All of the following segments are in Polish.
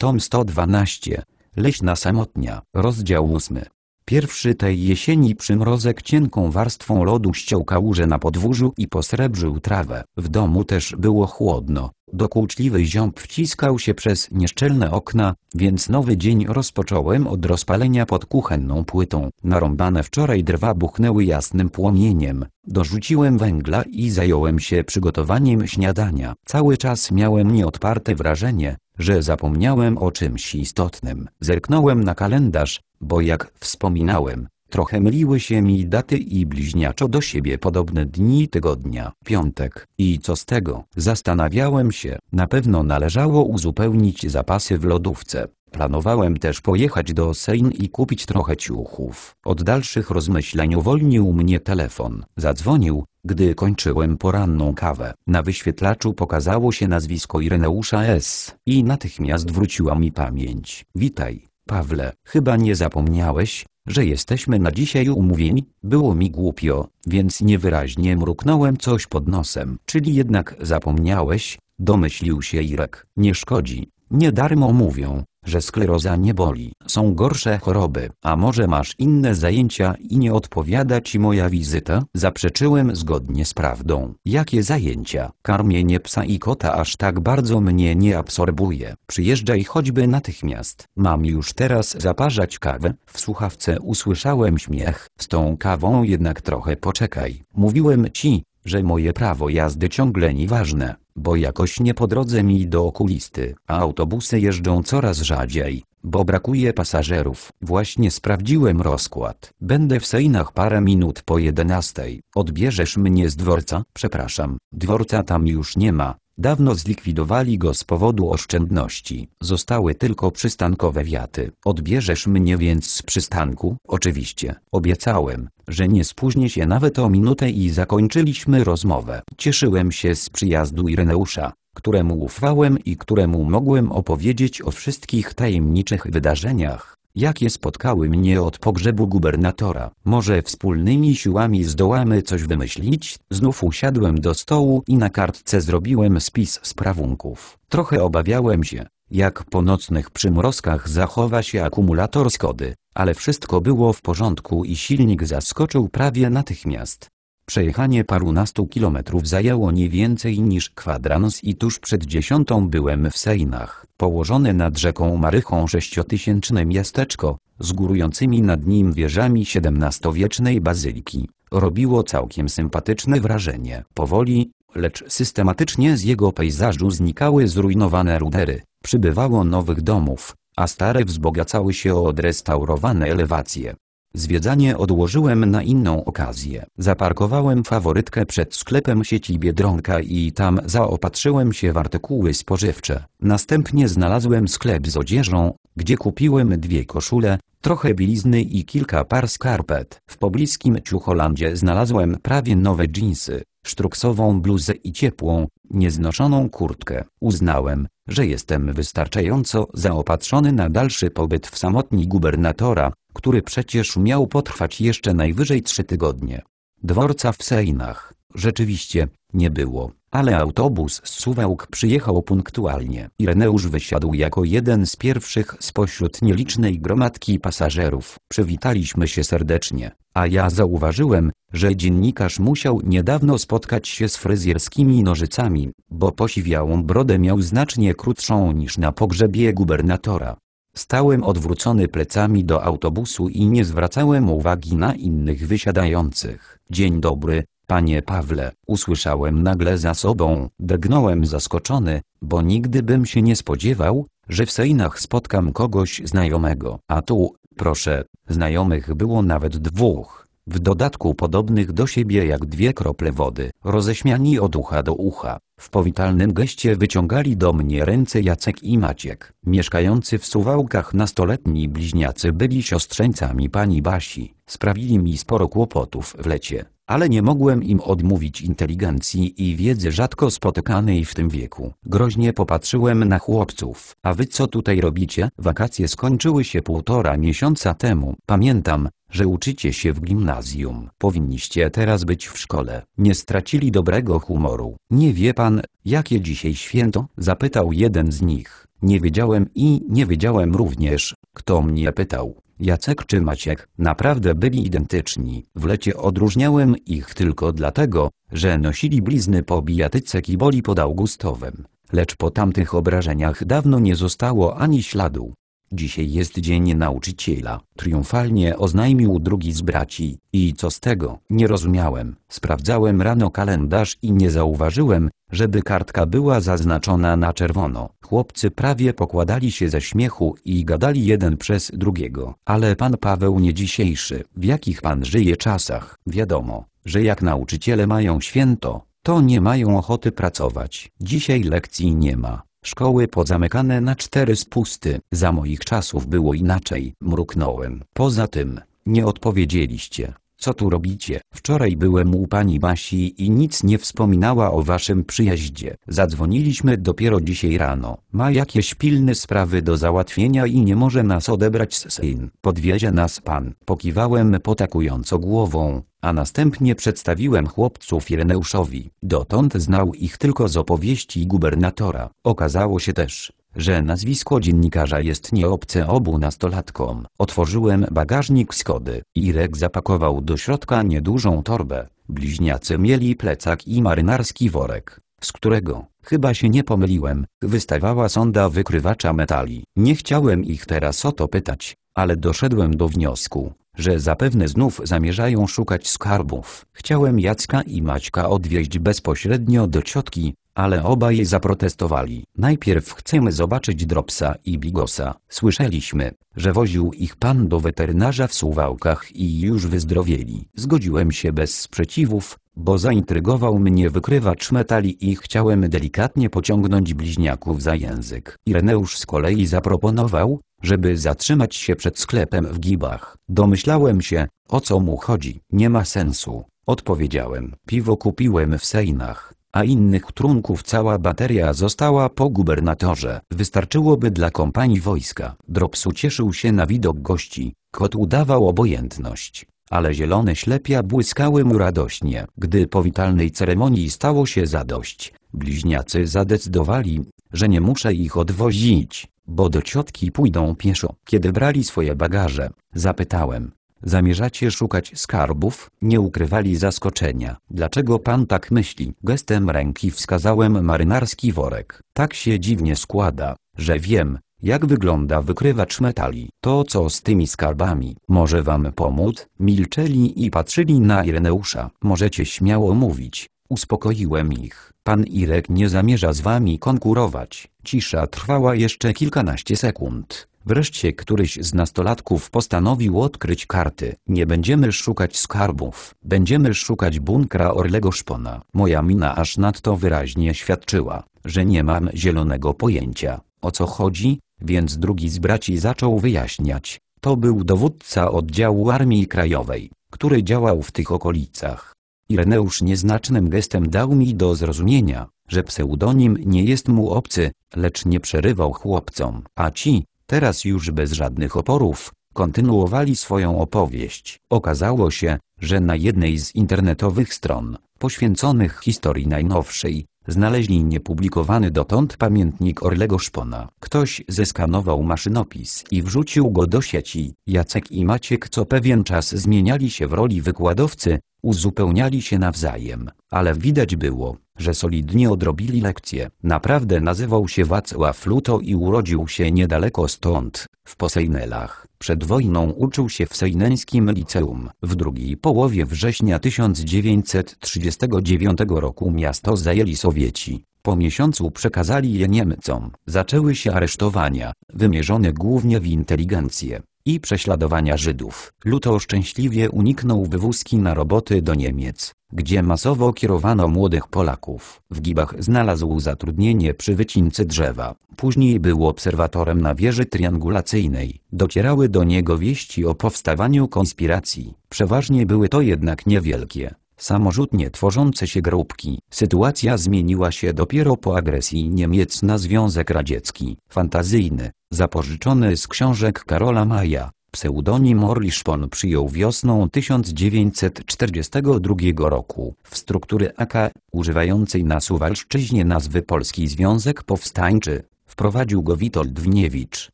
Tom 112. Leśna samotnia. Rozdział 8. Pierwszy tej jesieni przymrozek cienką warstwą lodu ściął kałuże na podwórzu i posrebrzył trawę. W domu też było chłodno. Dokuczliwy ziąb wciskał się przez nieszczelne okna, więc nowy dzień rozpocząłem od rozpalenia pod kuchenną płytą. Narąbane wczoraj drwa buchnęły jasnym płomieniem. Dorzuciłem węgla i zająłem się przygotowaniem śniadania. Cały czas miałem nieodparte wrażenie, że zapomniałem o czymś istotnym. Zerknąłem na kalendarz, bo jak wspominałem, Trochę myliły się mi daty i bliźniaczo do siebie podobne dni tygodnia. Piątek. I co z tego? Zastanawiałem się. Na pewno należało uzupełnić zapasy w lodówce. Planowałem też pojechać do Sein i kupić trochę ciuchów. Od dalszych rozmyśleń uwolnił mnie telefon. Zadzwonił, gdy kończyłem poranną kawę. Na wyświetlaczu pokazało się nazwisko Ireneusza S. i natychmiast wróciła mi pamięć. Witaj. Pawle, chyba nie zapomniałeś, że jesteśmy na dzisiaj umówieni, było mi głupio, więc niewyraźnie mruknąłem coś pod nosem. Czyli jednak zapomniałeś, domyślił się Irek. Nie szkodzi, nie darmo mówią, że skleroza nie boli. Są gorsze choroby. A może masz inne zajęcia i nie odpowiada ci moja wizyta? Zaprzeczyłem zgodnie z prawdą. Jakie zajęcia? Karmienie psa i kota aż tak bardzo mnie nie absorbuje. Przyjeżdżaj choćby natychmiast. Mam już teraz zaparzać kawę. W słuchawce usłyszałem śmiech. Z tą kawą jednak trochę poczekaj. Mówiłem ci, że moje prawo jazdy ciągle nieważne bo jakoś nie po drodze mi do okulisty, a autobusy jeżdżą coraz rzadziej bo brakuje pasażerów. Właśnie sprawdziłem rozkład. Będę w Sejnach parę minut po 11. Odbierzesz mnie z dworca? Przepraszam, dworca tam już nie ma. Dawno zlikwidowali go z powodu oszczędności. Zostały tylko przystankowe wiaty. Odbierzesz mnie więc z przystanku? Oczywiście. Obiecałem, że nie spóźnię się nawet o minutę i zakończyliśmy rozmowę. Cieszyłem się z przyjazdu Ireneusza któremu ufałem i któremu mogłem opowiedzieć o wszystkich tajemniczych wydarzeniach, jakie spotkały mnie od pogrzebu gubernatora. Może wspólnymi siłami zdołamy coś wymyślić? Znów usiadłem do stołu i na kartce zrobiłem spis sprawunków. Trochę obawiałem się, jak po nocnych przymrozkach zachowa się akumulator Skody, ale wszystko było w porządku i silnik zaskoczył prawie natychmiast. Przejechanie parunastu kilometrów zajęło nie więcej niż kwadrans i tuż przed dziesiątą byłem w Sejnach, położone nad rzeką Marychą sześciotysięczne miasteczko, z górującymi nad nim wieżami XVII-wiecznej bazyliki. Robiło całkiem sympatyczne wrażenie. Powoli, lecz systematycznie z jego pejzażu znikały zrujnowane rudery, przybywało nowych domów, a stare wzbogacały się o odrestaurowane elewacje. Zwiedzanie odłożyłem na inną okazję. Zaparkowałem faworytkę przed sklepem sieci Biedronka i tam zaopatrzyłem się w artykuły spożywcze. Następnie znalazłem sklep z odzieżą, gdzie kupiłem dwie koszule, trochę bielizny i kilka par skarpet. W pobliskim Ciucholandzie znalazłem prawie nowe dżinsy, sztruksową bluzę i ciepłą, nieznoszoną kurtkę. Uznałem, że jestem wystarczająco zaopatrzony na dalszy pobyt w samotni gubernatora, który przecież miał potrwać jeszcze najwyżej trzy tygodnie. Dworca w Seinach, rzeczywiście, nie było, ale autobus z Suwałk przyjechał punktualnie. Ireneusz wysiadł jako jeden z pierwszych spośród nielicznej gromadki pasażerów. Przywitaliśmy się serdecznie, a ja zauważyłem, że dziennikarz musiał niedawno spotkać się z fryzjerskimi nożycami, bo posiwiałą brodę miał znacznie krótszą niż na pogrzebie gubernatora. Stałem odwrócony plecami do autobusu i nie zwracałem uwagi na innych wysiadających. Dzień dobry, panie Pawle, usłyszałem nagle za sobą, drgnąłem zaskoczony, bo nigdy bym się nie spodziewał, że w Sejnach spotkam kogoś znajomego. A tu, proszę, znajomych było nawet dwóch, w dodatku podobnych do siebie jak dwie krople wody, roześmiani od ucha do ucha. W powitalnym geście wyciągali do mnie ręce Jacek i Maciek. Mieszkający w Suwałkach nastoletni bliźniacy byli siostrzeńcami pani Basi. Sprawili mi sporo kłopotów w lecie, ale nie mogłem im odmówić inteligencji i wiedzy rzadko spotykanej w tym wieku. Groźnie popatrzyłem na chłopców. A wy co tutaj robicie? Wakacje skończyły się półtora miesiąca temu. Pamiętam, że uczycie się w gimnazjum. Powinniście teraz być w szkole. Nie stracili dobrego humoru. Nie wie pan pan, jakie dzisiaj święto? Zapytał jeden z nich. Nie wiedziałem i nie wiedziałem również, kto mnie pytał. Jacek czy Maciek, naprawdę byli identyczni. W lecie odróżniałem ich tylko dlatego, że nosili blizny po bijatyce boli pod Augustowem. Lecz po tamtych obrażeniach dawno nie zostało ani śladu. Dzisiaj jest Dzień Nauczyciela, triumfalnie oznajmił drugi z braci, i co z tego, nie rozumiałem, sprawdzałem rano kalendarz i nie zauważyłem, żeby kartka była zaznaczona na czerwono. Chłopcy prawie pokładali się ze śmiechu i gadali jeden przez drugiego, ale pan Paweł nie dzisiejszy, w jakich pan żyje czasach, wiadomo, że jak nauczyciele mają święto, to nie mają ochoty pracować. Dzisiaj lekcji nie ma, Szkoły pozamykane na cztery spusty. Za moich czasów było inaczej. Mruknąłem. Poza tym, nie odpowiedzieliście. Co tu robicie? Wczoraj byłem u pani Basi i nic nie wspominała o waszym przyjeździe. Zadzwoniliśmy dopiero dzisiaj rano. Ma jakieś pilne sprawy do załatwienia i nie może nas odebrać z syn. Podwiezie nas pan. Pokiwałem potakująco głową, a następnie przedstawiłem chłopców Ireneuszowi. Dotąd znał ich tylko z opowieści gubernatora. Okazało się też, że nazwisko dziennikarza jest nieobce obu nastolatkom. Otworzyłem bagażnik Skody. Irek zapakował do środka niedużą torbę. Bliźniacy mieli plecak i marynarski worek, z którego, chyba się nie pomyliłem, wystawała sonda wykrywacza metali. Nie chciałem ich teraz o to pytać, ale doszedłem do wniosku, że zapewne znów zamierzają szukać skarbów. Chciałem Jacka i Maćka odwieźć bezpośrednio do ciotki, ale obaj zaprotestowali. Najpierw chcemy zobaczyć Dropsa i Bigosa. Słyszeliśmy, że woził ich pan do weterynarza w Suwałkach i już wyzdrowieli. Zgodziłem się bez sprzeciwów, bo zaintrygował mnie wykrywacz metali i chciałem delikatnie pociągnąć bliźniaków za język. Ireneusz z kolei zaproponował, żeby zatrzymać się przed sklepem w Gibach. Domyślałem się, o co mu chodzi. Nie ma sensu, odpowiedziałem. Piwo kupiłem w Sejnach a innych trunków cała bateria została po gubernatorze. Wystarczyłoby dla kompanii wojska. Dropsu cieszył się na widok gości, kot udawał obojętność, ale zielone ślepia błyskały mu radośnie. Gdy po witalnej ceremonii stało się zadość, bliźniacy zadecydowali, że nie muszę ich odwozić, bo do ciotki pójdą pieszo. Kiedy brali swoje bagaże, zapytałem, Zamierzacie szukać skarbów? Nie ukrywali zaskoczenia. Dlaczego pan tak myśli? Gestem ręki wskazałem marynarski worek. Tak się dziwnie składa, że wiem, jak wygląda wykrywacz metali? To co z tymi skarbami? Może wam pomóc? Milczeli i patrzyli na Ireneusza. Możecie śmiało mówić. Uspokoiłem ich. Pan Irek nie zamierza z wami konkurować. Cisza trwała jeszcze kilkanaście sekund. Wreszcie któryś z nastolatków postanowił odkryć karty. Nie będziemy szukać skarbów, będziemy szukać bunkra Orlego Szpona. Moja mina aż nadto wyraźnie świadczyła, że nie mam zielonego pojęcia, o co chodzi, więc drugi z braci zaczął wyjaśniać. To był dowódca oddziału Armii Krajowej, który działał w tych okolicach. Ireneusz nieznacznym gestem dał mi do zrozumienia, że pseudonim nie jest mu obcy, lecz nie przerywał chłopcom, a ci, teraz już bez żadnych oporów, kontynuowali swoją opowieść. Okazało się, że na jednej z internetowych stron, poświęconych historii najnowszej, znaleźli niepublikowany dotąd pamiętnik Orlego Szpona. Ktoś zeskanował maszynopis i wrzucił go do sieci. Jacek i Maciek co pewien czas zmieniali się w roli wykładowcy, uzupełniali się nawzajem, ale widać było, że solidnie odrobili lekcje. Naprawdę nazywał się Wacław Luto i urodził się niedaleko stąd, w Posejnelach. Przed wojną uczył się w Sejneńskim Liceum. W drugiej połowie września 1939 roku miasto zajęli Sowieci. Po miesiącu przekazali je Niemcom. Zaczęły się aresztowania, wymierzone głównie w inteligencję i prześladowania Żydów. Luto szczęśliwie uniknął wywózki na roboty do Niemiec, gdzie masowo kierowano młodych Polaków. W Gibach znalazł zatrudnienie przy wycince drzewa. Później był obserwatorem na wieży triangulacyjnej. Docierały do niego wieści o powstawaniu konspiracji. Przeważnie były to jednak niewielkie samorzutnie tworzące się grupki. Sytuacja zmieniła się dopiero po agresji Niemiec na Związek Radziecki. Fantazyjny, zapożyczony z książek Karola Maja, Pseudonim Orliszpon przyjął wiosną 1942 roku. W struktury AK, używającej na Suwalszczyźnie nazwy Polski Związek Powstańczy, wprowadził go Witold Wniewicz,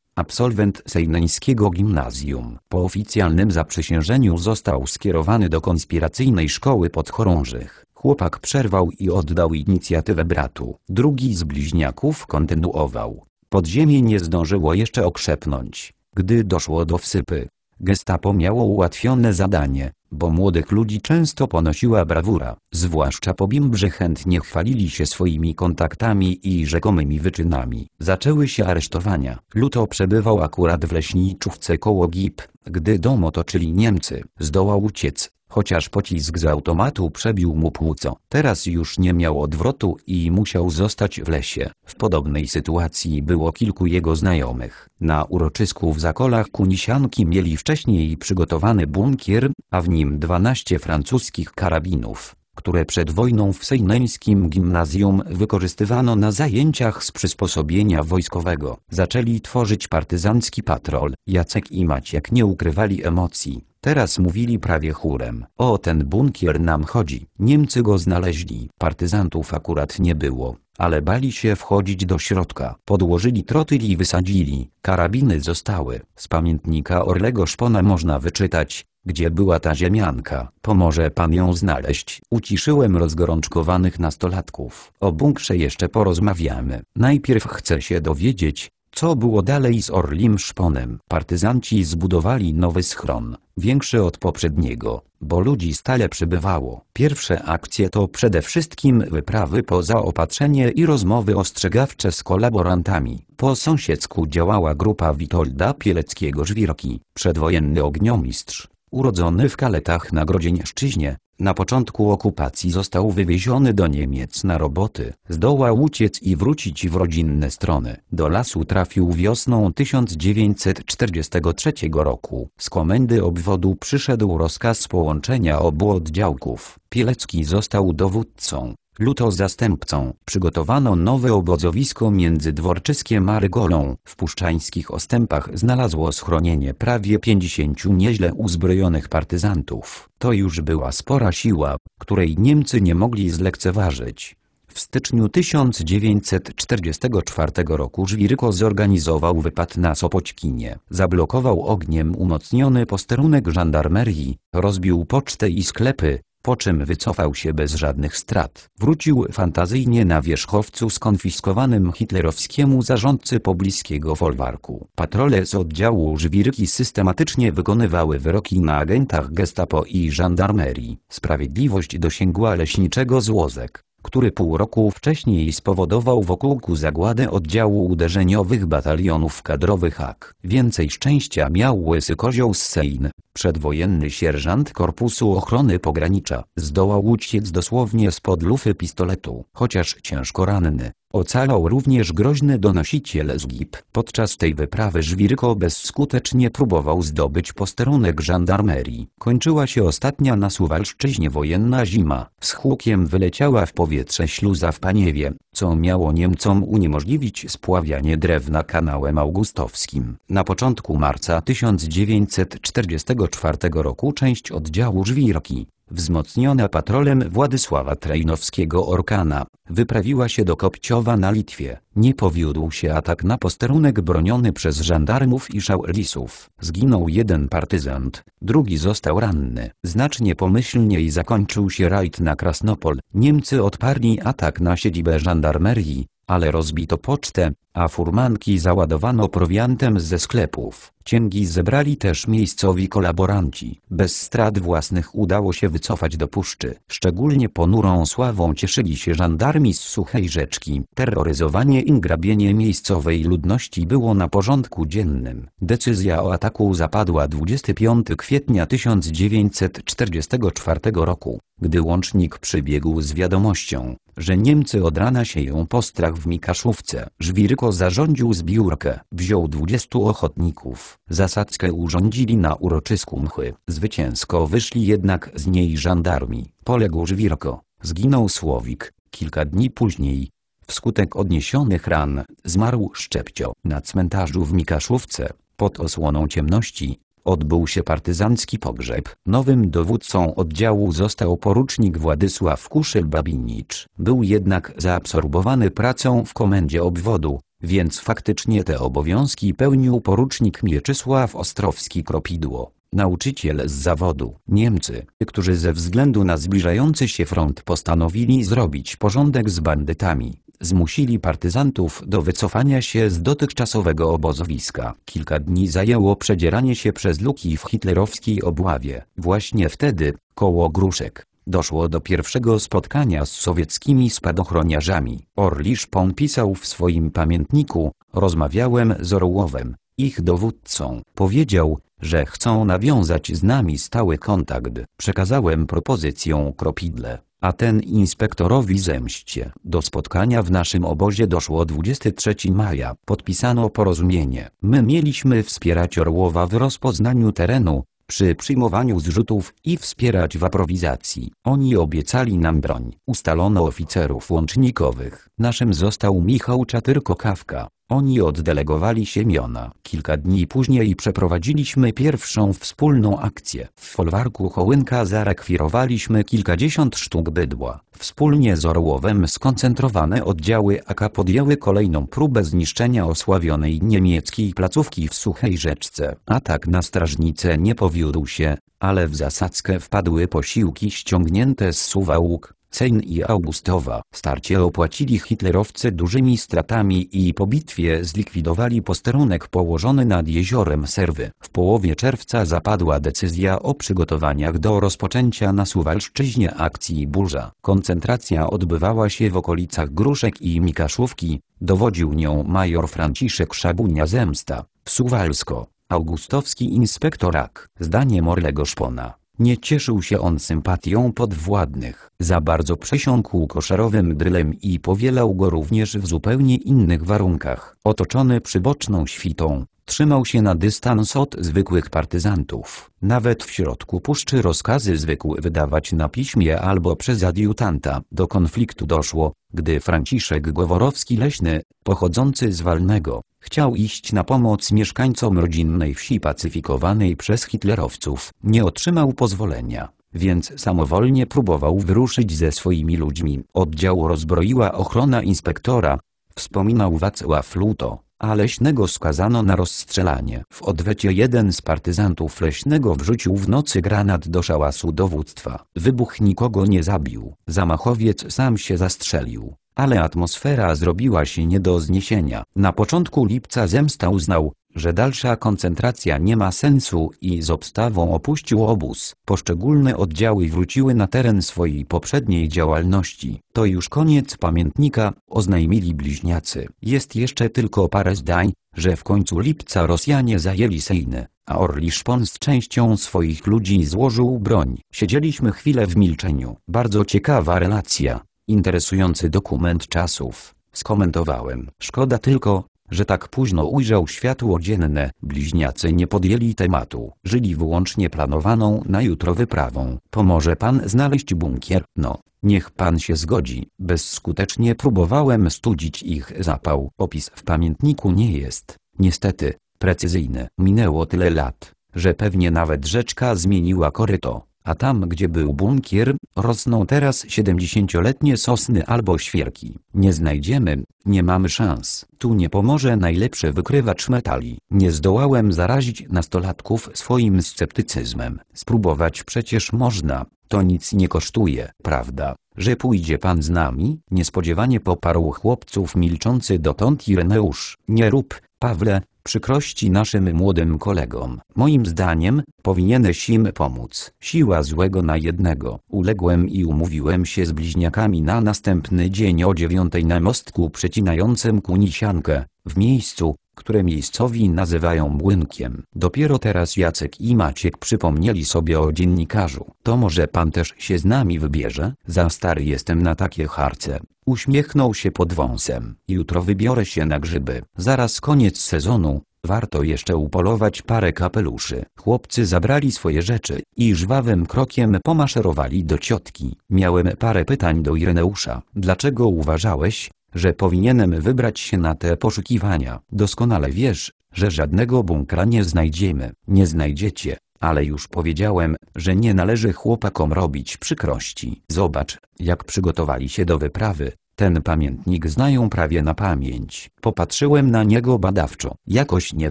Absolwent Sejneńskiego Gimnazjum po oficjalnym zaprzysiężeniu został skierowany do konspiracyjnej szkoły podchorążych. Chłopak przerwał i oddał inicjatywę bratu. Drugi z bliźniaków kontynuował. Podziemie nie zdążyło jeszcze okrzepnąć, gdy doszło do wsypy. Gestapo miało ułatwione zadanie, bo młodych ludzi często ponosiła brawura, zwłaszcza po Bimbrze chętnie chwalili się swoimi kontaktami i rzekomymi wyczynami. Zaczęły się aresztowania. Luto przebywał akurat w leśniczówce koło GIP, gdy dom otoczyli Niemcy. Zdołał uciec, chociaż pocisk z automatu przebił mu płuco. Teraz już nie miał odwrotu i musiał zostać w lesie. W podobnej sytuacji było kilku jego znajomych. Na uroczysku w Zakolach Kunisianki mieli wcześniej przygotowany bunkier, a w nim 12 francuskich karabinów które przed wojną w Sejneńskim Gimnazjum wykorzystywano na zajęciach z przysposobienia wojskowego. Zaczęli tworzyć partyzancki patrol. Jacek i Maciek nie ukrywali emocji. Teraz mówili prawie chórem. O ten bunkier nam chodzi. Niemcy go znaleźli. Partyzantów akurat nie było, ale bali się wchodzić do środka. Podłożyli trotyl i wysadzili. Karabiny zostały. Z pamiętnika Orlego Szpona można wyczytać, gdzie była ta ziemianka? Pomoże pan ją znaleźć. Uciszyłem rozgorączkowanych nastolatków. O bunkrze jeszcze porozmawiamy. Najpierw chcę się dowiedzieć, co było dalej z Orlim Szponem. Partyzanci zbudowali nowy schron większy od poprzedniego, bo ludzi stale przybywało. Pierwsze akcje to przede wszystkim wyprawy po zaopatrzenie i rozmowy ostrzegawcze z kolaborantami. Po sąsiedzku działała grupa Witolda Pieleckiego-Żwirki, przedwojenny ogniomistrz, urodzony w Kaletach na Grodzieńszczyźnie, na początku okupacji został wywieziony do Niemiec na roboty, zdołał uciec i wrócić w rodzinne strony. Do lasu trafił wiosną 1943 roku. Z komendy obwodu przyszedł rozkaz połączenia obu oddziałków. Pilecki został dowódcą, Luto zastępcą przygotowano nowe obozowisko między Dworczyskiem a Rygolą. W puszczańskich ostępach znalazło schronienie prawie 50 nieźle uzbrojonych partyzantów. To już była spora siła, której Niemcy nie mogli zlekceważyć. W styczniu 1944 roku Żwiryko zorganizował wypad na Sopoćkinie. Zablokował ogniem umocniony posterunek żandarmerii, rozbił pocztę i sklepy, po czym wycofał się bez żadnych strat. Wrócił fantazyjnie na wierzchowcu skonfiskowanym hitlerowskiemu zarządcy pobliskiego folwarku. Patrole z oddziału Żwirki systematycznie wykonywały wyroki na agentach gestapo i żandarmerii. Sprawiedliwość dosięgła leśniczego złozek który pół roku wcześniej spowodował wokółku zagładę oddziału uderzeniowych batalionów kadrowych AK. Więcej szczęścia miał łysy kozioł z Sejn, przedwojenny sierżant Korpusu Ochrony Pogranicza. Zdołał uciec dosłownie spod lufy pistoletu, chociaż ciężko ranny, Ocalał również groźny donosiciel Zgib. Podczas tej wyprawy Żwirko bezskutecznie próbował zdobyć posterunek żandarmerii. Kończyła się ostatnia na Suwalszczyźnie wojenna zima. Z hukiem wyleciała w powietrze śluza w Paniewie, co miało Niemcom uniemożliwić spławianie drewna kanałem augustowskim. Na początku marca 1944 roku część oddziału Żwirki, wzmocniona patrolem Władysława Trejnowskiego Orkana, wyprawiła się do Kopciowa na Litwie nie powiódł się atak na posterunek broniony przez żandarmów i szałlisów. Zginął jeden partyzant, drugi został ranny. Znacznie pomyślnie i zakończył się rajd na Krasnopol. Niemcy odparli atak na siedzibę żandarmerii, ale rozbito pocztę, a furmanki załadowano prowiantem ze sklepów. Cięgi zebrali też miejscowi kolaboranci. Bez strat własnych udało się wycofać do puszczy. Szczególnie ponurą sławą cieszyli się żandarmi z suchej rzeczki. Terroryzowanie i grabienie miejscowej ludności było na porządku dziennym. Decyzja o ataku zapadła 25 kwietnia 1944 roku, gdy łącznik przybiegł z wiadomością, że Niemcy od rana się ją postrach w Mikaszówce. Żwirko zarządził zbiórkę. Wziął dwudziestu ochotników. Zasadzkę urządzili na uroczysku mchy. Zwycięsko wyszli jednak z niej żandarmi. Poległ Żwirko. Zginął Słowik. Kilka dni później, wskutek odniesionych ran, zmarł Szczepcio. Na cmentarzu w Mikaszówce, pod osłoną ciemności, Odbył się partyzancki pogrzeb. Nowym dowódcą oddziału został porucznik Władysław Kuszyl-Babinicz. Był jednak zaabsorbowany pracą w komendzie obwodu, więc faktycznie te obowiązki pełnił porucznik Mieczysław Ostrowski-Kropidło nauczyciel z zawodu. Niemcy, którzy ze względu na zbliżający się front postanowili zrobić porządek z bandytami, zmusili partyzantów do wycofania się z dotychczasowego obozowiska. Kilka dni zajęło przedzieranie się przez luki w hitlerowskiej obławie. Właśnie wtedy, koło Gruszek, doszło do pierwszego spotkania z sowieckimi spadochroniarzami. Orlisz Pon pisał w swoim pamiętniku, rozmawiałem z Orłowem, ich dowódcą. Powiedział, że chcą nawiązać z nami stały kontakt. Przekazałem propozycję Kropidle, a ten inspektorowi zemście. Do spotkania w naszym obozie doszło 23 maja. Podpisano porozumienie. My mieliśmy wspierać Orłowa w rozpoznaniu terenu, przy przyjmowaniu zrzutów i wspierać w aprowizacji. Oni obiecali nam broń. Ustalono oficerów łącznikowych. Naszym został Michał Czatyrko-Kawka. Oni oddelegowali Siemiona. Kilka dni później przeprowadziliśmy pierwszą wspólną akcję. W folwarku Hołynka zarekwirowaliśmy kilkadziesiąt sztuk bydła. Wspólnie z Orłowem skoncentrowane oddziały AK podjęły kolejną próbę zniszczenia osławionej niemieckiej placówki w Suchej Rzeczce. Atak na strażnicę nie powiódł się, ale w zasadzkę wpadły posiłki ściągnięte z Suwałk, Ceyn i Augustowa. Starcie opłacili hitlerowcy dużymi stratami i po bitwie zlikwidowali posterunek położony nad jeziorem Serwy. W połowie czerwca zapadła decyzja o przygotowaniach do rozpoczęcia na Suwalszczyźnie akcji Burza. Koncentracja odbywała się w okolicach Gruszek i Mikaszówki, dowodził nią major Franciszek Szabunia Zemsta, Suwalsko. Augustowski inspektorak. Zdanie Morlego Szpona. Nie cieszył się on sympatią podwładnych. Za bardzo przesiąkł koszarowym drylem i powielał go również w zupełnie innych warunkach. Otoczony przyboczną świtą, Trzymał się na dystans od zwykłych partyzantów. Nawet w środku puszczy rozkazy zwykł wydawać na piśmie albo przez adiutanta. Do konfliktu doszło, gdy Franciszek Goworowski Leśny, pochodzący z Walnego, chciał iść na pomoc mieszkańcom rodzinnej wsi pacyfikowanej przez hitlerowców. Nie otrzymał pozwolenia więc samowolnie próbował wyruszyć ze swoimi ludźmi. Oddział rozbroiła ochrona inspektora, wspominał Wacław Luto a Leśnego skazano na rozstrzelanie. W odwecie jeden z partyzantów Leśnego wrzucił w nocy granat do szałasu dowództwa. Wybuch nikogo nie zabił. Zamachowiec sam się zastrzelił ale atmosfera zrobiła się nie do zniesienia. Na początku lipca zemsta uznał, że dalsza koncentracja nie ma sensu i z obstawą opuścił obóz. Poszczególne oddziały wróciły na teren swojej poprzedniej działalności. To już koniec pamiętnika, oznajmili bliźniacy. Jest jeszcze tylko parę zdań, że w końcu lipca Rosjanie zajęli Sejnę, a Orli Szpon z częścią swoich ludzi złożył broń. Siedzieliśmy chwilę w milczeniu. Bardzo ciekawa relacja, interesujący dokument czasów skomentowałem. Szkoda tylko, że tak późno ujrzał światło dzienne, bliźniacy nie podjęli tematu, żyli wyłącznie planowaną na jutro wyprawą. Pomoże pan znaleźć bunkier? No, niech pan się zgodzi. Bezskutecznie próbowałem studzić ich zapał. Opis w pamiętniku nie jest, niestety, precyzyjny. Minęło tyle lat, że pewnie nawet rzeczka zmieniła koryto a tam gdzie był bunkier, rosną teraz 70-letnie sosny albo świerki. Nie znajdziemy, nie mamy szans. Tu nie pomoże najlepszy wykrywacz metali. Nie zdołałem zarazić nastolatków swoim sceptycyzmem. Spróbować przecież można, to nic nie kosztuje, prawda? Że pójdzie pan z nami? Niespodziewanie poparł chłopców milczący dotąd Ireneusz. Nie rób, Pawle, przykrości naszym młodym kolegom. Moim zdaniem, powinieneś im pomóc. Siła złego na jednego. Uległem i umówiłem się z bliźniakami na następny dzień o dziewiątej na mostku przecinającym kunisiankę, w miejscu, które miejscowi nazywają młynkiem. Dopiero teraz Jacek i Maciek przypomnieli sobie o dziennikarzu. To może pan też się z nami wybierze? Za stary jestem na takie harce. Uśmiechnął się pod wąsem. Jutro wybiorę się na grzyby. Zaraz koniec sezonu, warto jeszcze upolować parę kapeluszy. Chłopcy zabrali swoje rzeczy i żwawym krokiem pomaszerowali do ciotki. Miałem parę pytań do Ireneusza. Dlaczego uważałeś, że powinienem wybrać się na te poszukiwania. Doskonale wiesz, że żadnego bunkra nie znajdziemy. Nie znajdziecie, ale już powiedziałem, że nie należy chłopakom robić przykrości. Zobacz, jak przygotowali się do wyprawy, ten pamiętnik znają prawie na pamięć. Popatrzyłem na niego badawczo. Jakoś nie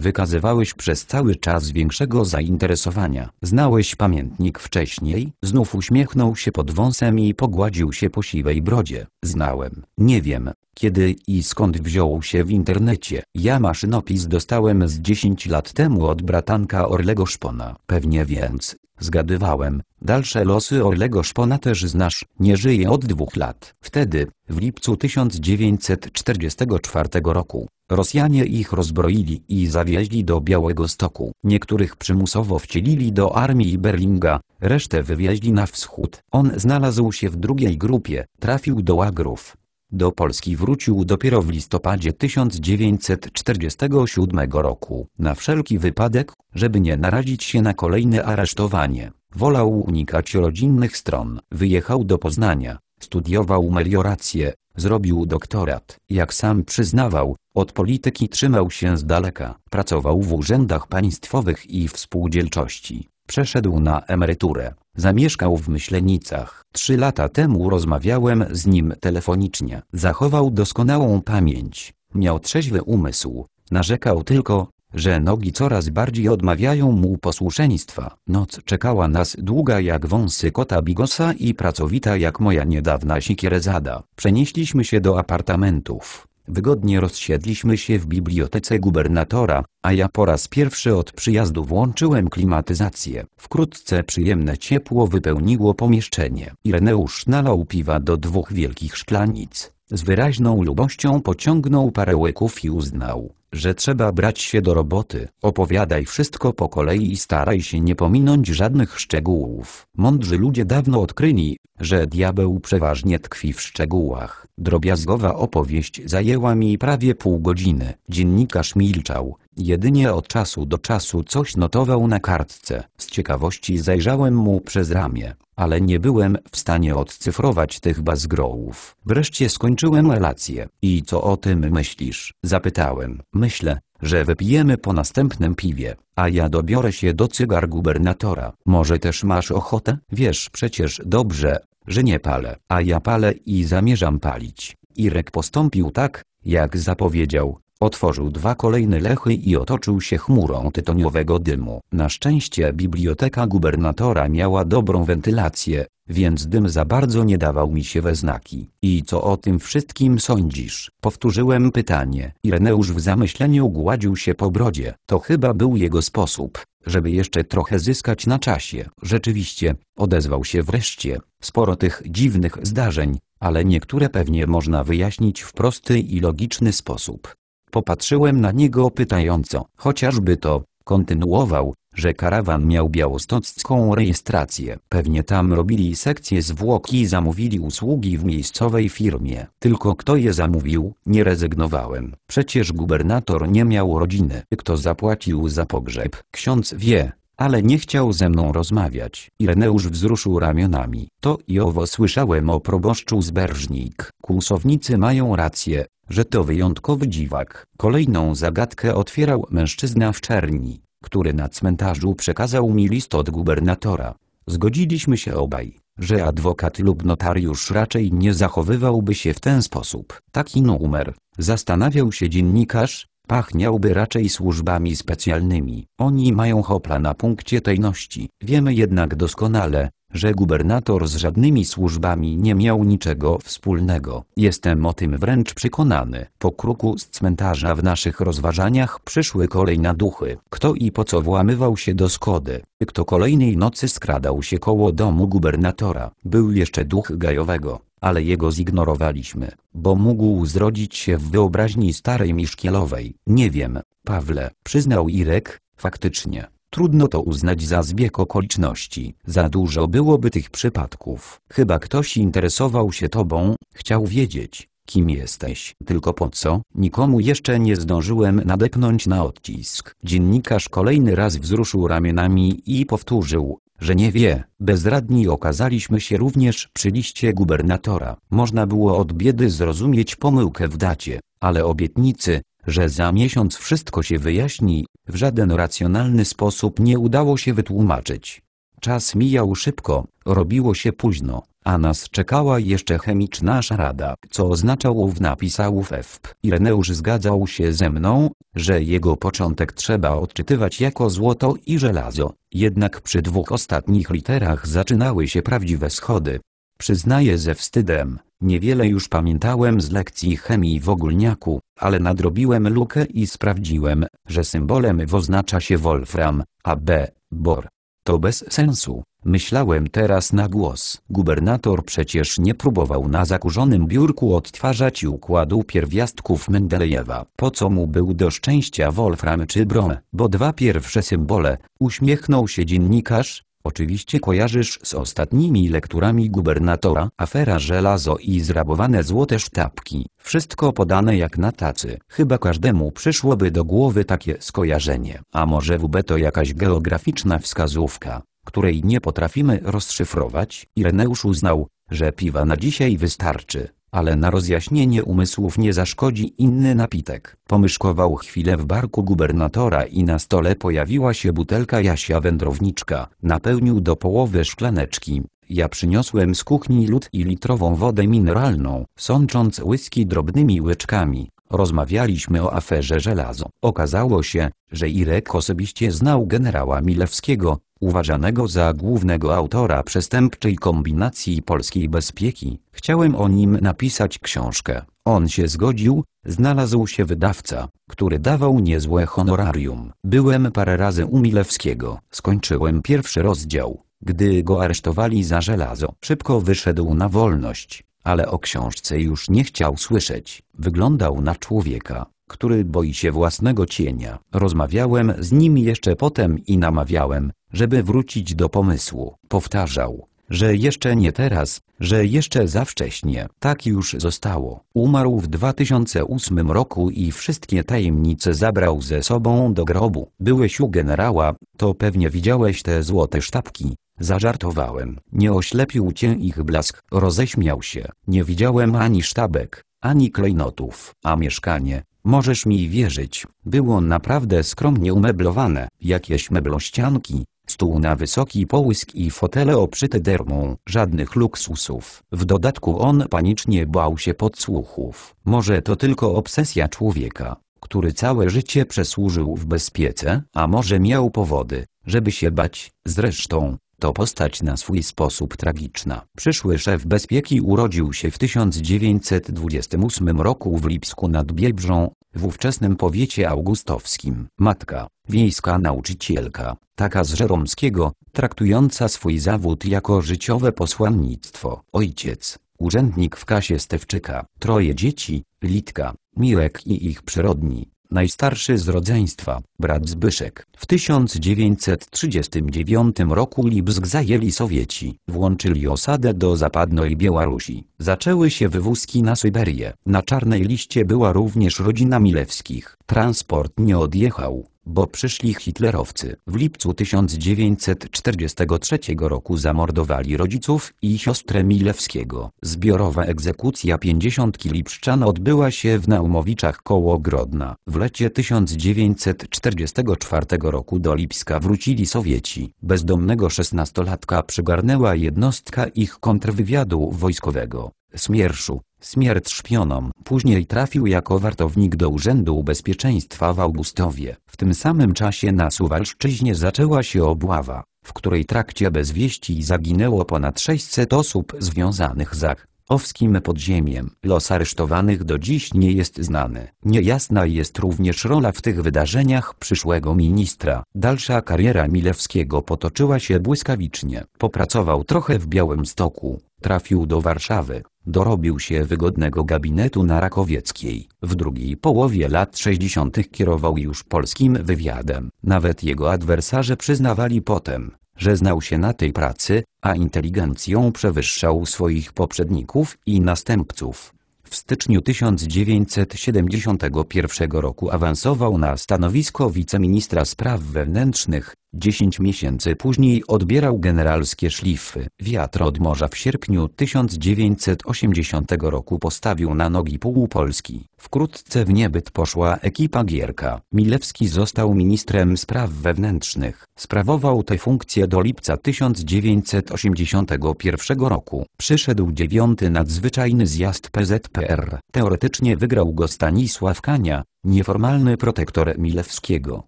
wykazywałeś przez cały czas większego zainteresowania. Znałeś pamiętnik wcześniej? Znów uśmiechnął się pod wąsem i pogładził się po siwej brodzie. Znałem. Nie wiem, kiedy i skąd wziął się w internecie. Ja maszynopis dostałem z 10 lat temu od bratanka Orlego Szpona. Pewnie więc, Zgadywałem, dalsze losy Orlego Szpona też znasz, nie żyje od dwóch lat. Wtedy, w lipcu 1944 roku, Rosjanie ich rozbroili i zawieźli do Białego Stoku. Niektórych przymusowo wcielili do armii Berlinga, resztę wywieźli na wschód. On znalazł się w drugiej grupie, trafił do Łagrów. Do Polski wrócił dopiero w listopadzie 1947 roku. Na wszelki wypadek, żeby nie narazić się na kolejne aresztowanie, wolał unikać rodzinnych stron. Wyjechał do Poznania, studiował meliorację, zrobił doktorat. Jak sam przyznawał, od polityki trzymał się z daleka. Pracował w urzędach państwowych i współdzielczości. Przeszedł na emeryturę. Zamieszkał w Myślenicach. Trzy lata temu rozmawiałem z nim telefonicznie. Zachował doskonałą pamięć, miał trzeźwy umysł, narzekał tylko, że nogi coraz bardziej odmawiają mu posłuszeństwa. Noc czekała nas długa jak wąsy kota Bigosa i pracowita jak moja niedawna sikierezada. Przenieśliśmy się do apartamentów. Wygodnie rozsiedliśmy się w bibliotece gubernatora, a ja po raz pierwszy od przyjazdu włączyłem klimatyzację. Wkrótce przyjemne ciepło wypełniło pomieszczenie. Ireneusz nalał piwa do dwóch wielkich szklanic. Z wyraźną lubością pociągnął parę łyków i uznał, że trzeba brać się do roboty. Opowiadaj wszystko po kolei i staraj się nie pominąć żadnych szczegółów. Mądrzy ludzie dawno odkryli, że diabeł przeważnie tkwi w szczegółach. Drobiazgowa opowieść zajęła mi prawie pół godziny. Dziennikarz milczał Jedynie od czasu do czasu coś notował na kartce. Z ciekawości zajrzałem mu przez ramię, ale nie byłem w stanie odcyfrować tych bazgrołów. Wreszcie skończyłem relację. I co o tym myślisz? Zapytałem. Myślę, że wypijemy po następnym piwie, a ja dobiorę się do cygar gubernatora. Może też masz ochotę? Wiesz przecież dobrze, że nie palę. A ja palę i zamierzam palić. Irek postąpił tak, jak zapowiedział, Otworzył dwa kolejne lechy i otoczył się chmurą tytoniowego dymu. Na szczęście biblioteka gubernatora miała dobrą wentylację, więc dym za bardzo nie dawał mi się we znaki. I co o tym wszystkim sądzisz? Powtórzyłem pytanie. Ireneusz w zamyśleniu gładził się po brodzie. To chyba był jego sposób, żeby jeszcze trochę zyskać na czasie. Rzeczywiście, odezwał się wreszcie, sporo tych dziwnych zdarzeń, ale niektóre pewnie można wyjaśnić w prosty i logiczny sposób. Popatrzyłem na niego pytająco, chociażby to, kontynuował, że karawan miał białostocką rejestrację. Pewnie tam robili sekcję zwłok i zamówili usługi w miejscowej firmie. Tylko kto je zamówił, nie rezygnowałem. Przecież gubernator nie miał rodziny. Kto zapłacił za pogrzeb? Ksiądz wie, ale nie chciał ze mną rozmawiać. Ireneusz wzruszył ramionami. To i owo słyszałem o proboszczu z Berżnik. Kłusownicy mają rację, że to wyjątkowy dziwak. Kolejną zagadkę otwierał mężczyzna w czerni, który na cmentarzu przekazał mi list od gubernatora. Zgodziliśmy się obaj, że adwokat lub notariusz raczej nie zachowywałby się w ten sposób. Taki numer, zastanawiał się dziennikarz, Pachniałby raczej służbami specjalnymi. Oni mają hopla na punkcie tajności. Wiemy jednak doskonale, że gubernator z żadnymi służbami nie miał niczego wspólnego. Jestem o tym wręcz przekonany. Po kruku z cmentarza w naszych rozważaniach przyszły kolejne duchy. Kto i po co włamywał się do Skody? Kto kolejnej nocy skradał się koło domu gubernatora? Był jeszcze duch gajowego ale jego zignorowaliśmy, bo mógł zrodzić się w wyobraźni starej Miszkielowej. Nie wiem, Pawle, przyznał Irek, faktycznie. Trudno to uznać za zbieg okoliczności. Za dużo byłoby tych przypadków. Chyba ktoś interesował się tobą, chciał wiedzieć, kim jesteś. Tylko po co? Nikomu jeszcze nie zdążyłem nadepnąć na odcisk. Dziennikarz kolejny raz wzruszył ramionami i powtórzył, że nie wie, bezradni okazaliśmy się również przy liście gubernatora. Można było od biedy zrozumieć pomyłkę w dacie, ale obietnicy, że za miesiąc wszystko się wyjaśni, w żaden racjonalny sposób nie udało się wytłumaczyć. Czas mijał szybko, robiło się późno a nas czekała jeszcze chemiczna szarada, co oznaczał w napisał FF. Ireneusz zgadzał się ze mną, że jego początek trzeba odczytywać jako złoto i żelazo, jednak przy dwóch ostatnich literach zaczynały się prawdziwe schody. Przyznaję ze wstydem, niewiele już pamiętałem z lekcji chemii w ogólniaku, ale nadrobiłem lukę i sprawdziłem, że symbolem W oznacza się wolfram, a B, bor. To bez sensu, myślałem teraz na głos. Gubernator przecież nie próbował na zakurzonym biurku odtwarzać układu pierwiastków Mendelejewa. Po co mu był do szczęścia Wolfram czy Brom? Bo dwa pierwsze symbole, uśmiechnął się dziennikarz, Oczywiście kojarzysz z ostatnimi lekturami gubernatora afera żelazo i zrabowane złote sztabki. Wszystko podane jak na tacy. Chyba każdemu przyszłoby do głowy takie skojarzenie. A może WB to jakaś geograficzna wskazówka, której nie potrafimy rozszyfrować? Ireneusz uznał, że piwa na dzisiaj wystarczy ale na rozjaśnienie umysłów nie zaszkodzi inny napitek. Pomyszkował chwilę w barku gubernatora i na stole pojawiła się butelka Jasia wędrowniczka. Napełnił do połowy szklaneczki. Ja przyniosłem z kuchni lód i litrową wodę mineralną, sącząc łyski drobnymi łyczkami. Rozmawialiśmy o aferze żelazo. Okazało się, że Irek osobiście znał generała Milewskiego, uważanego za głównego autora przestępczej kombinacji polskiej bezpieki. Chciałem o nim napisać książkę. On się zgodził, znalazł się wydawca, który dawał niezłe honorarium. Byłem parę razy u Milewskiego. Skończyłem pierwszy rozdział, gdy go aresztowali za żelazo. Szybko wyszedł na wolność ale o książce już nie chciał słyszeć. Wyglądał na człowieka, który boi się własnego cienia. Rozmawiałem z nim jeszcze potem i namawiałem, żeby wrócić do pomysłu. Powtarzał, że jeszcze nie teraz, że jeszcze za wcześnie. Tak już zostało. Umarł w 2008 roku i wszystkie tajemnice zabrał ze sobą do grobu. Byłeś u generała, to pewnie widziałeś te złote sztabki, Zażartowałem, nie oślepił cię ich blask, roześmiał się, nie widziałem ani sztabek, ani klejnotów, a mieszkanie, możesz mi wierzyć, było naprawdę skromnie umeblowane, jakieś meblościanki, stół na wysoki połysk i fotele oprzyte dermą, żadnych luksusów. W dodatku on panicznie bał się podsłuchów, może to tylko obsesja człowieka który całe życie przesłużył w bezpiece, a może miał powody, żeby się bać, zresztą, to postać na swój sposób tragiczna. Przyszły szef bezpieki urodził się w 1928 roku w Lipsku nad Biebrzą, w ówczesnym powiecie augustowskim. Matka, wiejska nauczycielka, taka z Żeromskiego, traktująca swój zawód jako życiowe posłannictwo. Ojciec, urzędnik w kasie Stewczyka. Troje dzieci, Litka, Miłek i ich przyrodni najstarszy z rodzeństwa, brat Zbyszek. W 1939 roku Lipsk zajęli Sowieci, włączyli osadę do zapadnej Białorusi. Zaczęły się wywózki na Syberię. Na czarnej liście była również rodzina Milewskich. Transport nie odjechał, bo przyszli hitlerowcy. W lipcu 1943 roku zamordowali rodziców i siostrę Milewskiego. Zbiorowa egzekucja 50 lipszczan odbyła się w Naumowiczach koło Grodna. W lecie 1944 roku do Lipska wrócili Sowieci. Bezdomnego szesnastolatka przygarnęła jednostka ich kontrwywiadu wojskowego. Smierszu, Śmierć szpionom. Później trafił jako wartownik do Urzędu Bezpieczeństwa w Augustowie. W tym samym czasie na Suwalszczyźnie zaczęła się obława, w której trakcie bez wieści zaginęło ponad 600 osób związanych z AK. Owskim podziemiem. Los aresztowanych do dziś nie jest znany. Niejasna jest również rola w tych wydarzeniach przyszłego ministra. Dalsza kariera Milewskiego potoczyła się błyskawicznie. Popracował trochę w Białym Stoku, trafił do Warszawy, dorobił się wygodnego gabinetu na Rakowieckiej. W drugiej połowie lat 60. kierował już polskim wywiadem. Nawet jego adwersarze przyznawali potem, że znał się na tej pracy, a inteligencją przewyższał swoich poprzedników i następców. W styczniu 1971 roku awansował na stanowisko wiceministra spraw wewnętrznych, Dziesięć miesięcy później odbierał generalskie szlify. Wiatr od morza w sierpniu 1980 roku postawił na nogi pół Polski. Wkrótce w niebyt poszła ekipa Gierka. Milewski został ministrem spraw wewnętrznych. Sprawował tę funkcję do lipca 1981 roku. Przyszedł dziewiąty nadzwyczajny zjazd PZPR. Teoretycznie wygrał go Stanisław Kania, nieformalny protektor Milewskiego.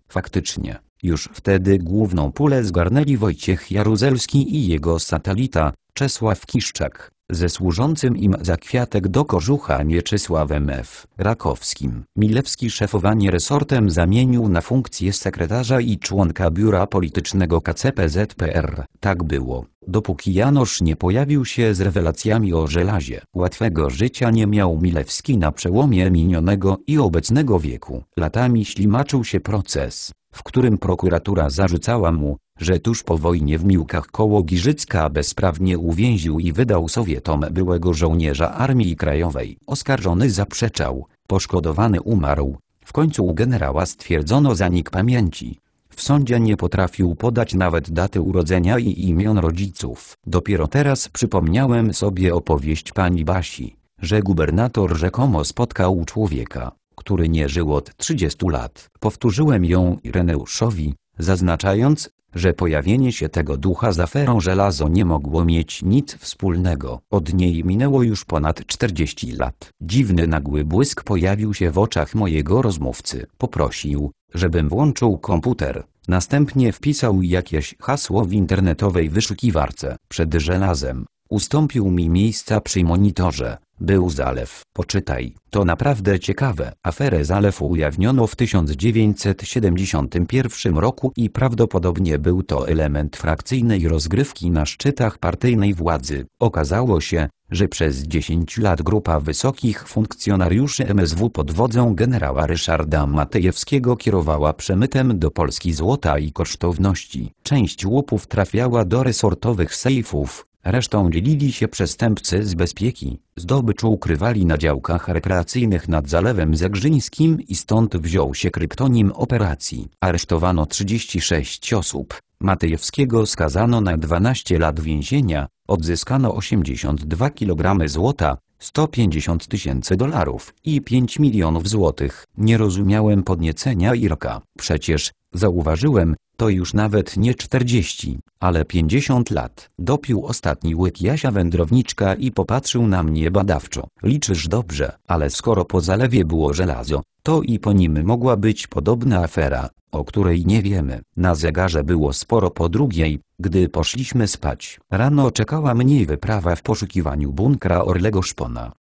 Faktycznie już wtedy główną pulę zgarnęli Wojciech Jaruzelski i jego satelita, Czesław Kiszczak, ze służącym im za kwiatek do kożucha Mieczysławem F. Rakowskim. Milewski szefowanie resortem zamienił na funkcję sekretarza i członka biura politycznego KCPZPR. Tak było, dopóki Janosz nie pojawił się z rewelacjami o żelazie. Łatwego życia nie miał Milewski na przełomie minionego i obecnego wieku. Latami ślimaczył się proces w którym prokuratura zarzucała mu, że tuż po wojnie w Miłkach koło Giżycka bezprawnie uwięził i wydał Sowietom byłego żołnierza Armii Krajowej. Oskarżony zaprzeczał, poszkodowany umarł, w końcu u generała stwierdzono zanik pamięci. W sądzie nie potrafił podać nawet daty urodzenia i imion rodziców. Dopiero teraz przypomniałem sobie opowieść pani Basi, że gubernator rzekomo spotkał człowieka, który nie żył od 30 lat. Powtórzyłem ją Ireneuszowi, zaznaczając, że pojawienie się tego ducha z aferą żelazo nie mogło mieć nic wspólnego. Od niej minęło już ponad 40 lat. Dziwny nagły błysk pojawił się w oczach mojego rozmówcy. Poprosił, żebym włączył komputer. Następnie wpisał jakieś hasło w internetowej wyszukiwarce. Przed żelazem, Ustąpił mi miejsca przy monitorze. Był zalew. Poczytaj, to naprawdę ciekawe. Aferę Zalew ujawniono w 1971 roku i prawdopodobnie był to element frakcyjnej rozgrywki na szczytach partyjnej władzy. Okazało się, że przez 10 lat grupa wysokich funkcjonariuszy MSW pod wodzą generała Ryszarda Matejewskiego kierowała przemytem do Polski złota i kosztowności. Część łupów trafiała do resortowych sejfów, Resztą dzielili się przestępcy z bezpieki, zdobycz ukrywali na działkach rekreacyjnych nad Zalewem Zegrzyńskim i stąd wziął się kryptonim operacji. Aresztowano 36 osób, Matejewskiego skazano na 12 lat więzienia, odzyskano 82 kg złota, 150 tysięcy dolarów i 5 milionów złotych. Nie rozumiałem podniecenia Irka. Przecież, Zauważyłem, to już nawet nie 40, ale 50 lat. Dopił ostatni łyk Jasia wędrowniczka i popatrzył na mnie badawczo. Liczysz dobrze, ale skoro po zalewie było żelazo, to i po nim mogła być podobna afera, o której nie wiemy. Na zegarze było sporo po drugiej, gdy poszliśmy spać. Rano czekała mnie wyprawa w poszukiwaniu bunkra Orlego Szpona.